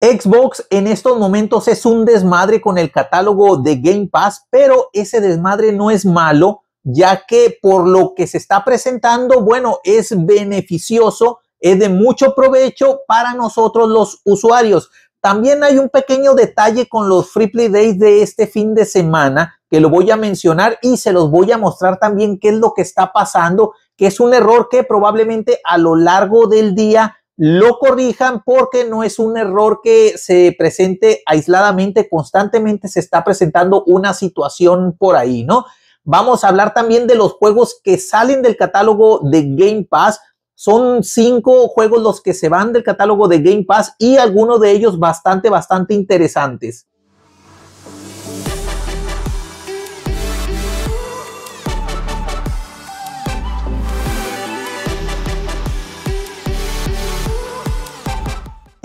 Xbox en estos momentos es un desmadre con el catálogo de Game Pass, pero ese desmadre no es malo, ya que por lo que se está presentando, bueno, es beneficioso, es de mucho provecho para nosotros los usuarios. También hay un pequeño detalle con los Free Play Days de este fin de semana que lo voy a mencionar y se los voy a mostrar también qué es lo que está pasando, que es un error que probablemente a lo largo del día lo corrijan porque no es un error que se presente aisladamente, constantemente se está presentando una situación por ahí, ¿no? Vamos a hablar también de los juegos que salen del catálogo de Game Pass. Son cinco juegos los que se van del catálogo de Game Pass y algunos de ellos bastante, bastante interesantes.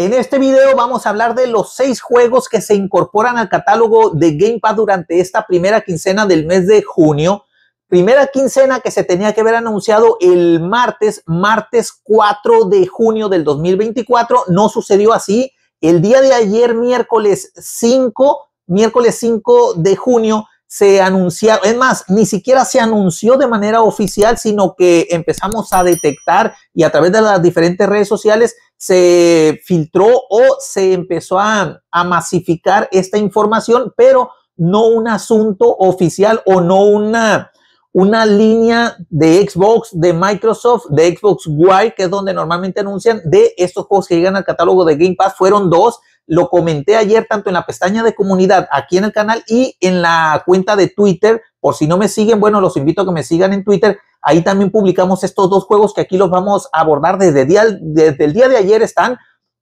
En este video vamos a hablar de los seis juegos que se incorporan al catálogo de Game Pass durante esta primera quincena del mes de junio. Primera quincena que se tenía que haber anunciado el martes, martes 4 de junio del 2024. No sucedió así. El día de ayer, miércoles 5, miércoles 5 de junio, se anunciaron, es más, ni siquiera se anunció de manera oficial, sino que empezamos a detectar y a través de las diferentes redes sociales se filtró o se empezó a, masificar esta información, pero no un asunto oficial o no una, una línea de Xbox, de Microsoft, de Xbox One, que es donde normalmente anuncian de estos juegos que llegan al catálogo de Game Pass, fueron dos lo comenté ayer tanto en la pestaña de comunidad aquí en el canal y en la cuenta de Twitter. Por si no me siguen, bueno, los invito a que me sigan en Twitter. Ahí también publicamos estos dos juegos que aquí los vamos a abordar desde, desde el día de ayer están,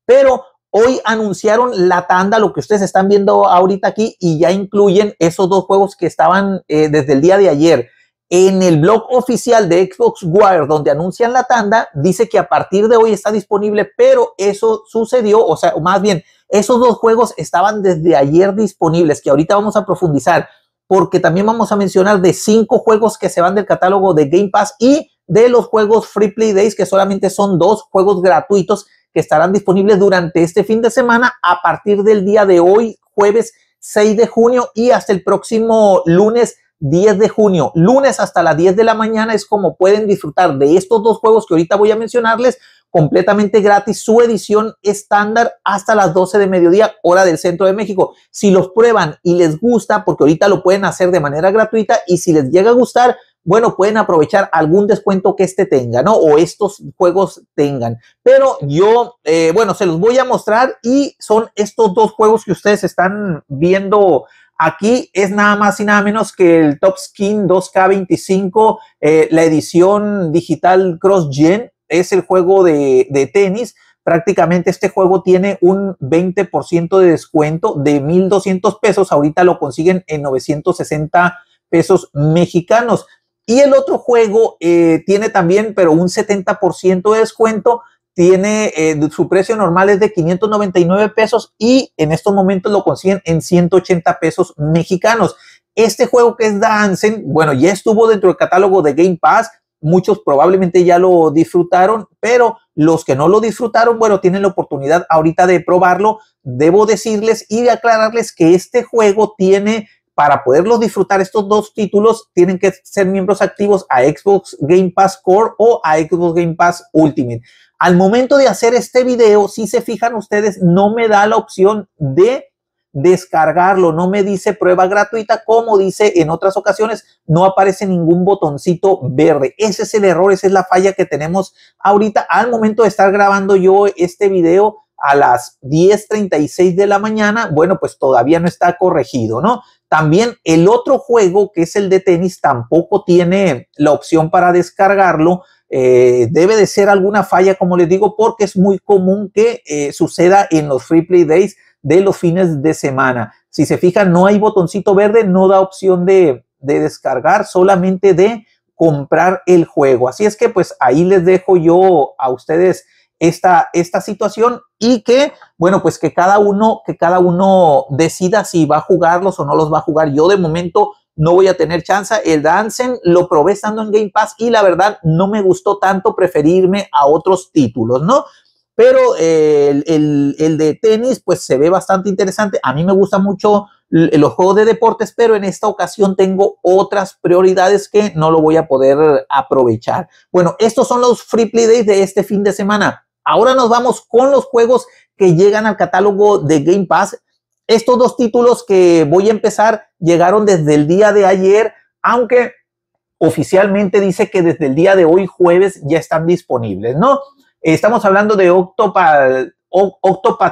pero Hoy anunciaron la tanda, lo que ustedes están viendo ahorita aquí, y ya incluyen esos dos juegos que estaban eh, desde el día de ayer. En el blog oficial de Xbox Wire, donde anuncian la tanda, dice que a partir de hoy está disponible, pero eso sucedió, o sea, más bien, esos dos juegos estaban desde ayer disponibles, que ahorita vamos a profundizar, porque también vamos a mencionar de cinco juegos que se van del catálogo de Game Pass y de los juegos Free Play Days, que solamente son dos juegos gratuitos que estarán disponibles durante este fin de semana a partir del día de hoy, jueves 6 de junio y hasta el próximo lunes 10 de junio, lunes hasta las 10 de la mañana, es como pueden disfrutar de estos dos juegos que ahorita voy a mencionarles completamente gratis, su edición estándar hasta las 12 de mediodía, hora del centro de México. Si los prueban y les gusta, porque ahorita lo pueden hacer de manera gratuita, y si les llega a gustar, bueno, pueden aprovechar algún descuento que este tenga, ¿no? O estos juegos tengan. Pero yo, eh, bueno, se los voy a mostrar y son estos dos juegos que ustedes están viendo Aquí es nada más y nada menos que el Top Skin 2K25, eh, la edición digital Cross Gen, es el juego de, tenis. Prácticamente este juego tiene un 20% de descuento de 1.200 pesos. Ahorita lo consiguen en 960 pesos mexicanos. Y el otro juego eh, tiene también, pero un 70% de descuento tiene eh, su precio normal es de 599 pesos y en estos momentos lo consiguen en 180 pesos mexicanos. Este juego que es Danzen, bueno, ya estuvo dentro del catálogo de Game Pass, muchos probablemente ya lo disfrutaron, pero los que no lo disfrutaron, bueno, tienen la oportunidad ahorita de probarlo. Debo decirles y de aclararles que este juego tiene para poderlos disfrutar estos dos títulos, tienen que ser miembros activos a Xbox Game Pass Core o a Xbox Game Pass Ultimate. Al momento de hacer este video, si se fijan ustedes, no me da la opción de descargarlo, no me dice prueba gratuita, como dice en otras ocasiones, no aparece ningún botoncito verde. Ese es el error, esa es la falla que tenemos ahorita al momento de estar grabando yo este video a las 10.36 de la mañana, bueno, pues todavía no está corregido, ¿no? También el otro juego, que es el de tenis, tampoco tiene la opción para descargarlo. Eh, debe de ser alguna falla, como les digo, porque es muy común que eh, suceda en los free play days de los fines de semana. Si se fijan, no hay botoncito verde, no da opción de, de descargar, solamente de comprar el juego. Así es que pues ahí les dejo yo a ustedes esta, esta situación y que, bueno, pues que cada uno, que cada uno decida si va a jugarlos o no los va a jugar. Yo de momento no voy a tener chance. El Dansen lo probé estando en Game Pass y la verdad no me gustó tanto preferirme a otros títulos, ¿no? Pero eh, el, de tenis, pues se ve bastante interesante. A mí me gusta mucho los juegos de deportes, pero en esta ocasión tengo otras prioridades que no lo voy a poder aprovechar. Bueno, estos son los free play days de este fin de semana. Ahora nos vamos con los juegos que llegan al catálogo de Game Pass. Estos dos títulos que voy a empezar llegaron desde el día de ayer, aunque oficialmente dice que desde el día de hoy jueves ya están disponibles, ¿no? Estamos hablando de Octopath,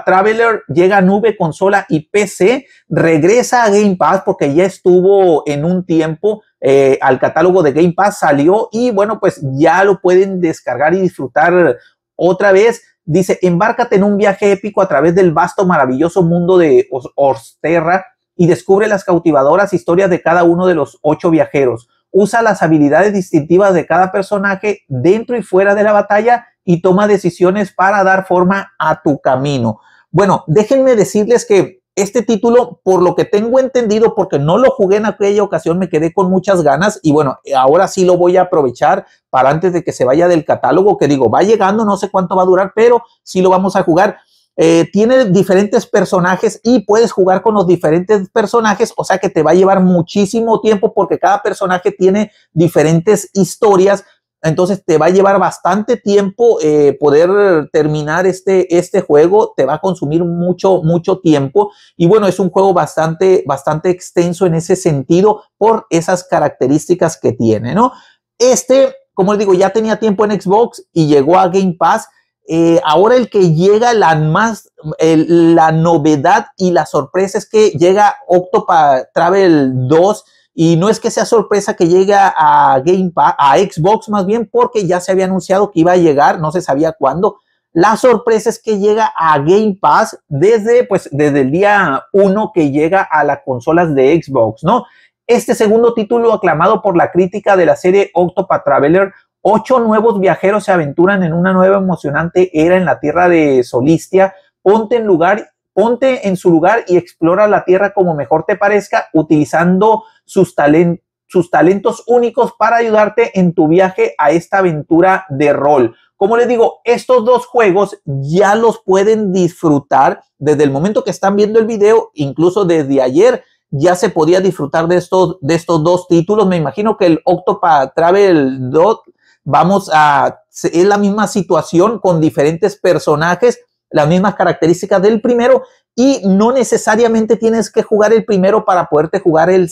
Traveler, llega a nube, consola y PC, regresa a Game Pass porque ya estuvo en un tiempo eh, al catálogo de Game Pass, salió y bueno, pues ya lo pueden descargar y disfrutar otra vez dice, embárcate en un viaje épico a través del vasto, maravilloso mundo de Orsterra y descubre las cautivadoras historias de cada uno de los ocho viajeros. Usa las habilidades distintivas de cada personaje dentro y fuera de la batalla y toma decisiones para dar forma a tu camino. Bueno, déjenme decirles que este título, por lo que tengo entendido, porque no lo jugué en aquella ocasión, me quedé con muchas ganas y bueno, ahora sí lo voy a aprovechar para antes de que se vaya del catálogo, que digo, va llegando, no sé cuánto va a durar, pero sí lo vamos a jugar. Eh, tiene diferentes personajes y puedes jugar con los diferentes personajes, o sea que te va a llevar muchísimo tiempo porque cada personaje tiene diferentes historias entonces te va a llevar bastante tiempo eh, poder terminar este, este juego, te va a consumir mucho, mucho tiempo. Y bueno, es un juego bastante, bastante extenso en ese sentido por esas características que tiene, ¿no? Este, como les digo, ya tenía tiempo en Xbox y llegó a Game Pass. Eh, ahora el que llega la más, la novedad y la sorpresa es que llega Octopath Travel 2 y no es que sea sorpresa que llegue a Game Pass, a Xbox más bien, porque ya se había anunciado que iba a llegar, no se sabía cuándo. La sorpresa es que llega a Game Pass desde, pues, desde el día 1 que llega a las consolas de Xbox, ¿no? Este segundo título aclamado por la crítica de la serie Octopath Traveler, ocho nuevos viajeros se aventuran en una nueva emocionante era en la tierra de Solistia. Ponte en lugar, ponte en su lugar y explora la tierra como mejor te parezca utilizando sus, sus talentos únicos para ayudarte en tu viaje a esta aventura de rol. Como les digo, estos dos juegos ya los pueden disfrutar desde el momento que están viendo el video, incluso desde ayer ya se podía disfrutar de estos, de estos dos títulos. Me imagino que el Octopa Travel dot vamos a, es la misma situación con diferentes personajes, las mismas características del primero y no necesariamente tienes que jugar el primero para poderte jugar el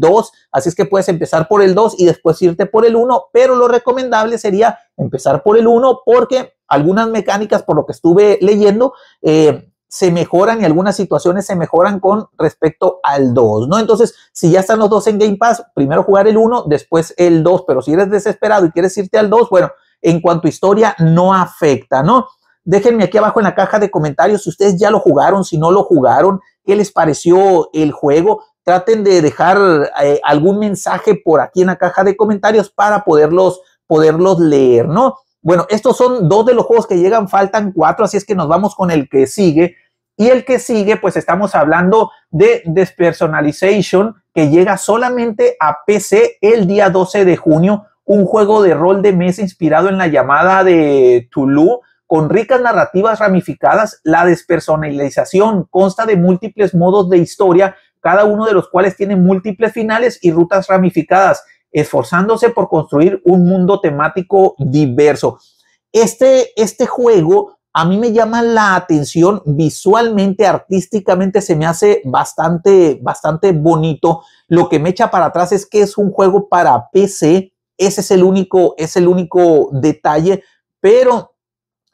2, así es que puedes empezar por el 2 y después irte por el 1, pero lo recomendable sería empezar por el 1 porque algunas mecánicas, por lo que estuve leyendo, eh, se mejoran y algunas situaciones se mejoran con respecto al 2, ¿no? Entonces, si ya están los dos en Game Pass, primero jugar el 1, después el 2, pero si eres desesperado y quieres irte al 2, bueno, en cuanto a historia, no afecta, ¿no? Déjenme aquí abajo en la caja de comentarios si ustedes ya lo jugaron, si no lo jugaron, qué les pareció el juego. Traten de dejar eh, algún mensaje por aquí en la caja de comentarios para poderlos, poderlos leer, ¿no? Bueno, estos son dos de los juegos que llegan, faltan cuatro, así es que nos vamos con el que sigue. Y el que sigue, pues estamos hablando de Despersonalization, que llega solamente a PC el día 12 de junio, un juego de rol de mesa inspirado en la llamada de Tulu, con ricas narrativas ramificadas, la despersonalización consta de múltiples modos de historia, cada uno de los cuales tiene múltiples finales y rutas ramificadas, esforzándose por construir un mundo temático diverso. Este, este juego a mí me llama la atención visualmente, artísticamente se me hace bastante, bastante bonito. Lo que me echa para atrás es que es un juego para PC. Ese es el único, es el único detalle, pero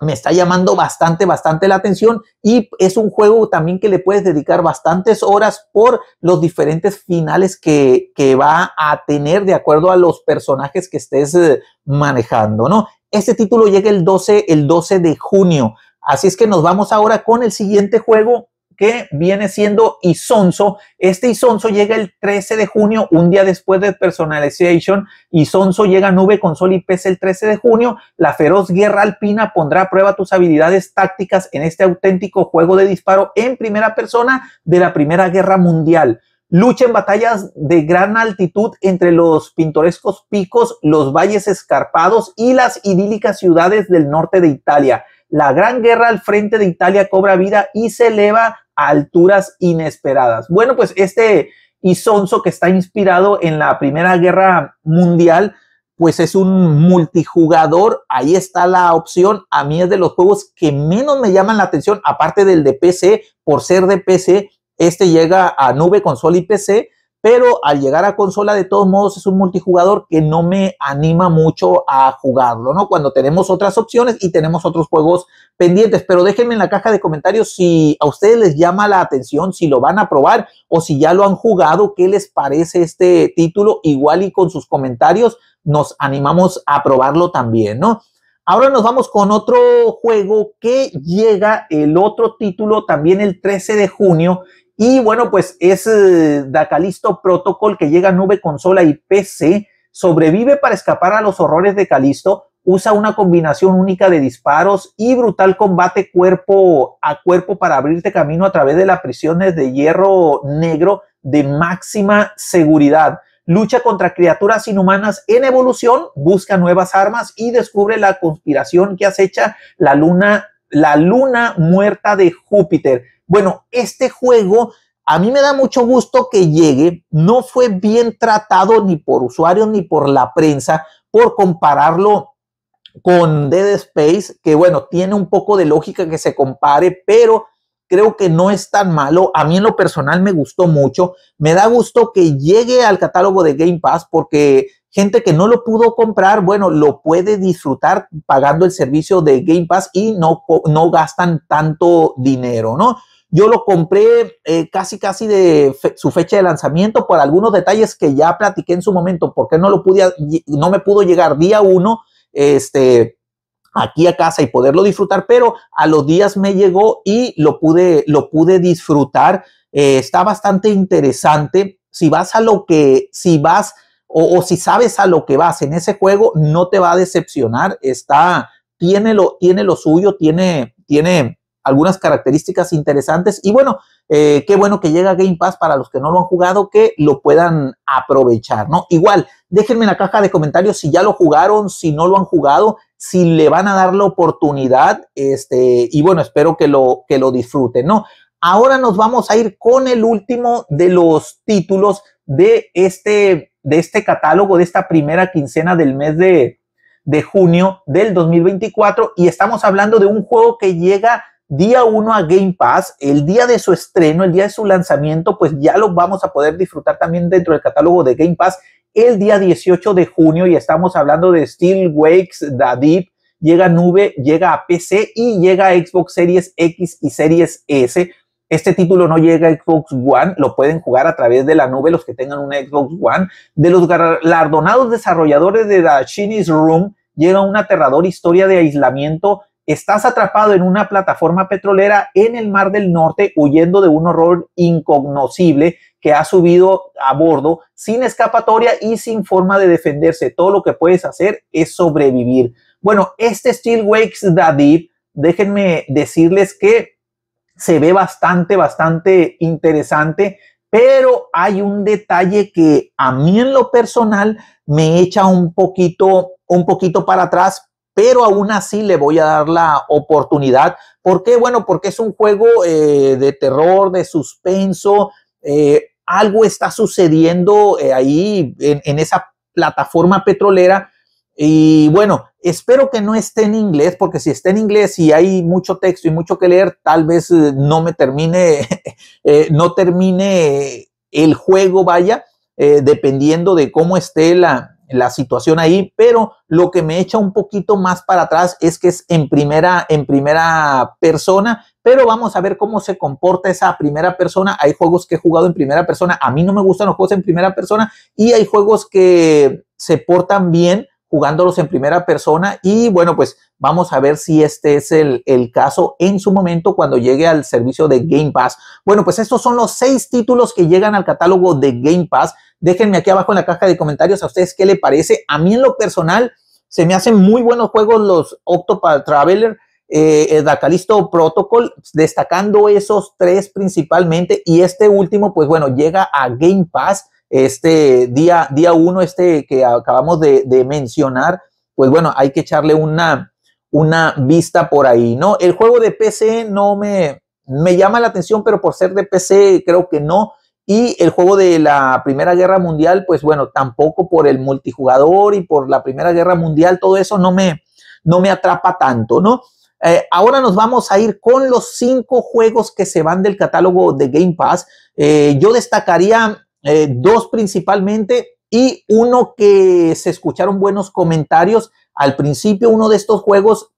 me está llamando bastante, bastante la atención y es un juego también que le puedes dedicar bastantes horas por los diferentes finales que, que va a tener de acuerdo a los personajes que estés eh, manejando, ¿no? Este título llega el 12, el 12 de junio. Así es que nos vamos ahora con el siguiente juego que viene siendo Isonso. Este Isonso llega el 13 de junio, un día después de Personalization. Isonso llega a nube con Sol y Pez el 13 de junio. La feroz guerra alpina pondrá a prueba tus habilidades tácticas en este auténtico juego de disparo en primera persona de la Primera Guerra Mundial. Lucha en batallas de gran altitud entre los pintorescos picos, los valles escarpados y las idílicas ciudades del norte de Italia. La gran guerra al frente de Italia cobra vida y se eleva alturas inesperadas. Bueno, pues este Isonzo que está inspirado en la Primera Guerra Mundial, pues es un multijugador, ahí está la opción, a mí es de los juegos que menos me llaman la atención, aparte del de PC, por ser de PC, este llega a nube, consola y PC, pero al llegar a consola de todos modos es un multijugador que no me anima mucho a jugarlo, ¿no? Cuando tenemos otras opciones y tenemos otros juegos pendientes, pero déjenme en la caja de comentarios si a ustedes les llama la atención, si lo van a probar o si ya lo han jugado, qué les parece este título, igual y con sus comentarios nos animamos a probarlo también, ¿no? Ahora nos vamos con otro juego que llega el otro título también el 13 de junio y bueno, pues es eh, Da Calisto Protocol que llega a nube, consola y PC, sobrevive para escapar a los horrores de Calisto, usa una combinación única de disparos y brutal combate cuerpo a cuerpo para abrirte camino a través de las prisiones de hierro negro de máxima seguridad. Lucha contra criaturas inhumanas en evolución, busca nuevas armas y descubre la conspiración que acecha la luna, la luna muerta de Júpiter. Bueno, este juego a mí me da mucho gusto que llegue, no fue bien tratado ni por usuarios ni por la prensa por compararlo con Dead Space, que bueno, tiene un poco de lógica que se compare, pero creo que no es tan malo. A mí en lo personal me gustó mucho. Me da gusto que llegue al catálogo de Game Pass porque gente que no lo pudo comprar, bueno, lo puede disfrutar pagando el servicio de Game Pass y no, no gastan tanto dinero, ¿no? Yo lo compré eh, casi, casi de su fecha de lanzamiento por algunos detalles que ya platiqué en su momento, porque no lo pude, no me pudo llegar día uno, este, aquí a casa y poderlo disfrutar, pero a los días me llegó y lo pude, lo pude disfrutar. Eh, está bastante interesante. Si vas a lo que, si vas o, o, si sabes a lo que vas en ese juego, no te va a decepcionar. Está, tiene lo, tiene lo suyo, tiene, tiene algunas características interesantes. Y bueno, eh, qué bueno que llega Game Pass para los que no lo han jugado, que lo puedan aprovechar, ¿no? Igual, déjenme en la caja de comentarios si ya lo jugaron, si no lo han jugado, si le van a dar la oportunidad, este, y bueno, espero que lo, que lo disfruten, ¿no? Ahora nos vamos a ir con el último de los títulos de este, de este catálogo, de esta primera quincena del mes de, de junio del 2024 y estamos hablando de un juego que llega día 1 a Game Pass, el día de su estreno, el día de su lanzamiento, pues ya lo vamos a poder disfrutar también dentro del catálogo de Game Pass el día 18 de junio y estamos hablando de Steel Wakes, The Deep, llega a nube, llega a PC y llega a Xbox Series X y Series S. Este título no llega a Xbox One, lo pueden jugar a través de la nube los que tengan un Xbox One. De los galardonados desarrolladores de The Chinese Room llega una aterradora historia de aislamiento Estás atrapado en una plataforma petrolera en el Mar del Norte huyendo de un horror incognoscible que ha subido a bordo sin escapatoria y sin forma de defenderse. Todo lo que puedes hacer es sobrevivir. Bueno, este Steel Wakes the Deep, déjenme decirles que se ve bastante, bastante interesante, pero hay un detalle que a mí en lo personal me echa un poquito, un poquito para atrás pero aún así le voy a dar la oportunidad. ¿Por qué? Bueno, porque es un juego eh, de terror, de suspenso, eh, algo está sucediendo eh, ahí en, en, esa plataforma petrolera. Y bueno, espero que no esté en inglés, porque si está en inglés y hay mucho texto y mucho que leer, tal vez no me termine, no termine el juego, vaya, dependiendo de cómo esté la, la situación ahí, pero lo que me echa un poquito más para atrás es que es en primera, en primera persona, pero vamos a ver cómo se comporta esa primera persona. Hay juegos que he jugado en primera persona, a mí no me gustan los juegos en primera persona y hay juegos que se portan bien jugándolos en primera persona y bueno, pues vamos a ver si este es el, el, caso en su momento cuando llegue al servicio de Game Pass. Bueno, pues estos son los seis títulos que llegan al catálogo de Game Pass. Déjenme aquí abajo en la caja de comentarios a ustedes qué le parece. A mí en lo personal se me hacen muy buenos juegos los Octopath Traveler, eh, el Dacalisto Protocol, destacando esos tres principalmente. Y este último, pues bueno, llega a Game Pass este día, día uno, este que acabamos de, de mencionar. Pues bueno, hay que echarle una, una vista por ahí, ¿no? El juego de PC no me, me llama la atención, pero por ser de PC creo que no. Y el juego de la Primera Guerra Mundial, pues bueno, tampoco por el multijugador y por la Primera Guerra Mundial, todo eso no me, no me atrapa tanto, ¿no? Eh, ahora nos vamos a ir con los cinco juegos que se van del catálogo de Game Pass. Eh, yo destacaría eh, dos principalmente y uno que se escucharon buenos comentarios. Al principio, uno de estos juegos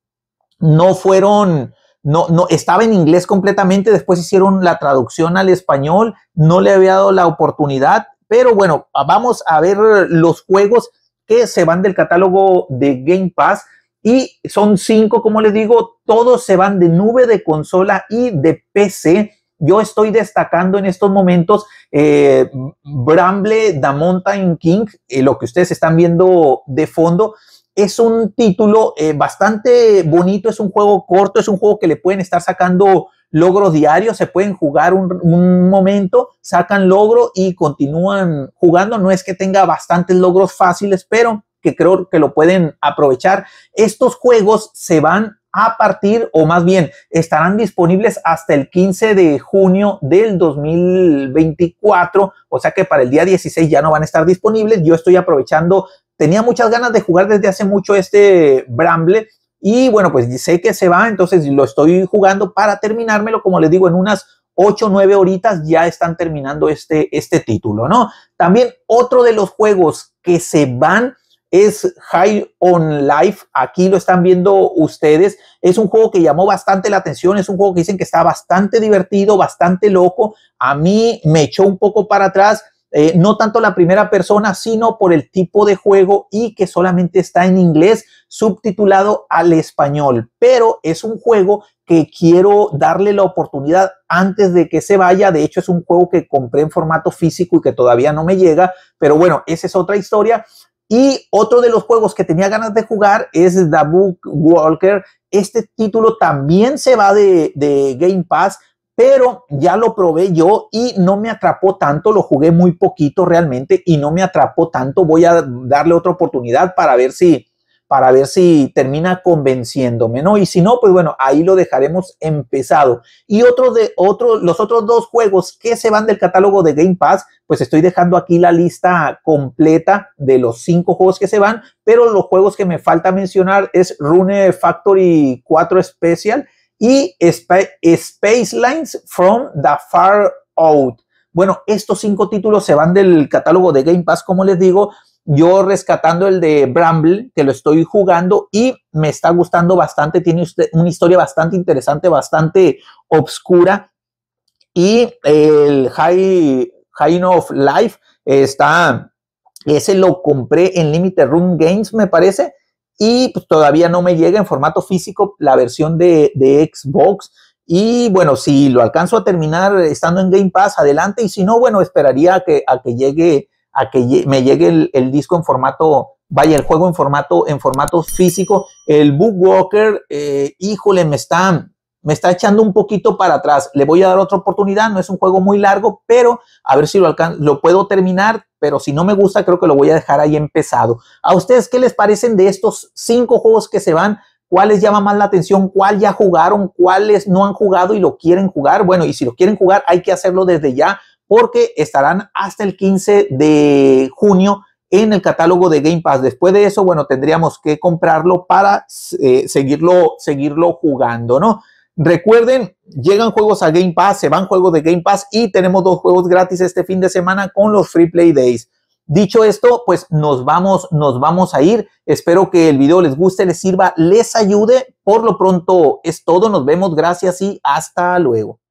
no fueron no, no, estaba en inglés completamente, después hicieron la traducción al español, no le había dado la oportunidad, pero bueno, vamos a ver los juegos que se van del catálogo de Game Pass y son cinco, como les digo, todos se van de nube, de consola y de PC. Yo estoy destacando en estos momentos eh, Bramble, The Mountain King, eh, lo que ustedes están viendo de fondo, es un título eh, bastante bonito, es un juego corto, es un juego que le pueden estar sacando logros diarios, se pueden jugar un, un, momento, sacan logro y continúan jugando. No es que tenga bastantes logros fáciles, pero que creo que lo pueden aprovechar. Estos juegos se van a partir, o más bien, estarán disponibles hasta el 15 de junio del 2024, o sea que para el día 16 ya no van a estar disponibles. Yo estoy aprovechando tenía muchas ganas de jugar desde hace mucho este Bramble y bueno, pues sé que se va, entonces lo estoy jugando para terminármelo, como les digo, en unas 8 o 9 horitas ya están terminando este, este título, ¿no? También otro de los juegos que se van es High on Life. Aquí lo están viendo ustedes. Es un juego que llamó bastante la atención. Es un juego que dicen que está bastante divertido, bastante loco. A mí me echó un poco para atrás. Eh, no tanto la primera persona, sino por el tipo de juego y que solamente está en inglés subtitulado al español. Pero es un juego que quiero darle la oportunidad antes de que se vaya. De hecho, es un juego que compré en formato físico y que todavía no me llega. Pero bueno, esa es otra historia. Y otro de los juegos que tenía ganas de jugar es The Book Walker. Este título también se va de Game Pass, pero ya lo probé yo y no me atrapó tanto, lo jugué muy poquito realmente y no me atrapó tanto, voy a darle otra oportunidad para ver si para ver si termina convenciéndome, ¿no? Y si no, pues bueno, ahí lo dejaremos empezado. Y otro de los otros dos juegos que se van del catálogo de Game Pass, pues estoy dejando aquí la lista completa de los cinco juegos que se van, pero los juegos que me falta mencionar es Rune Factory 4 Special y Space Lines from the Far Out. Bueno, estos cinco títulos se van del catálogo de Game Pass, como les digo. Yo rescatando el de Bramble, que lo estoy jugando y me está gustando bastante. Tiene una historia bastante interesante, bastante obscura. Y el High, High of Life está, ese lo compré en Limited Room Games, me parece y pues, todavía no me llega en formato físico la versión de, Xbox. Y bueno, si lo alcanzo a terminar estando en Game Pass, adelante. Y si no, bueno, esperaría a que, a que llegue, a que me llegue el, disco en formato, vaya, el juego en formato, en formato físico. El Book Walker, eh, híjole, me están me está echando un poquito para atrás. Le voy a dar otra oportunidad, no es un juego muy largo, pero a ver si lo, lo puedo terminar, pero si no me gusta creo que lo voy a dejar ahí empezado. ¿A ustedes qué les parecen de estos cinco juegos que se van? ¿Cuáles llama más la atención? ¿Cuál ya jugaron? ¿Cuáles no han jugado y lo quieren jugar? Bueno, y si lo quieren jugar hay que hacerlo desde ya porque estarán hasta el 15 de junio en el catálogo de Game Pass. Después de eso, bueno, tendríamos que comprarlo para eh, seguirlo, seguirlo jugando, ¿no? Recuerden, llegan juegos a Game Pass, se van juegos de Game Pass y tenemos dos juegos gratis este fin de semana con los Free Play Days. Dicho esto, pues nos vamos, nos vamos a ir. Espero que el video les guste, les sirva, les ayude. Por lo pronto es todo. Nos vemos. Gracias y hasta luego.